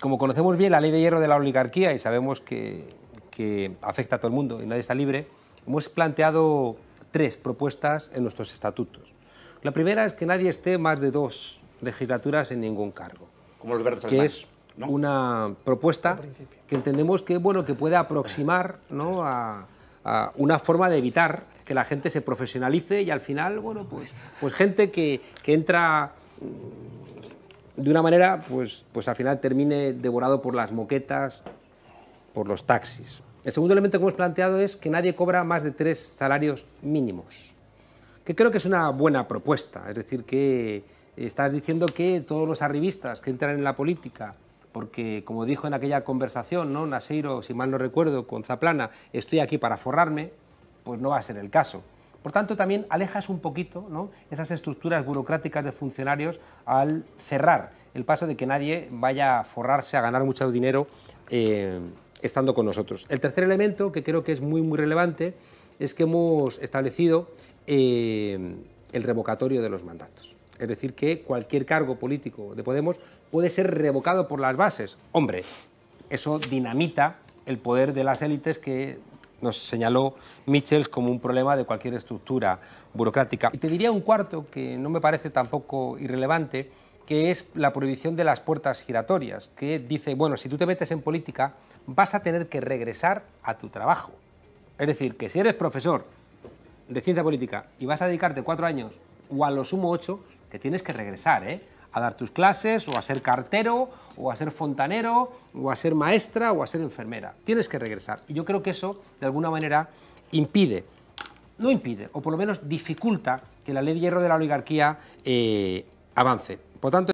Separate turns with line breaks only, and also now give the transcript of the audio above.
como conocemos bien la ley de hierro de la oligarquía y sabemos que, afecta a todo el mundo y nadie está libre, hemos planteado tres propuestas en nuestros estatutos. La primera es que nadie esté más de dos legislaturas en ningún cargo. Como los Que es una propuesta que entendemos que, bueno, que puede aproximar a, una forma de evitar que la gente se profesionalice y al final, bueno, pues, pues gente que, que entra de una manera, pues, pues, al final termine devorado por las moquetas, por los taxis. El segundo elemento que hemos planteado es que nadie cobra más de tres salarios mínimos, que creo que es una buena propuesta, es decir, que estás diciendo que todos los arribistas que entran en la política, porque como dijo en aquella conversación, ¿no? Naseiro, si mal no recuerdo, con Zaplana, estoy aquí para forrarme, pues no va a ser el caso. Por tanto, también alejas un poquito esas estructuras burocráticas de funcionarios al cerrar el paso de que nadie vaya a forrarse a ganar mucho dinero eh, estando con nosotros. El tercer elemento, que creo que es muy, muy relevante, es que hemos establecido eh, el revocatorio de los mandatos. Es decir, que cualquier cargo político de Podemos puede ser revocado por las bases. Hombre, eso dinamita el poder de las élites que nos señaló Michels como un problema de cualquier estructura burocrática. Y te diría un cuarto, que no me parece tampoco irrelevante, que es la prohibición de las puertas giratorias, que dice, bueno, si tú te metes en política, vas a tener que regresar a tu trabajo. Es decir, que si eres profesor de ciencia política y vas a dedicarte cuatro años o a lo sumo ocho, te tienes que regresar, ¿eh? a dar tus clases o a ser cartero o a ser fontanero o a ser maestra o a ser enfermera. Tienes que regresar. Y yo creo que eso, de alguna manera, impide, no impide, o por lo menos dificulta que la ley de hierro de la oligarquía eh, avance. Por tanto,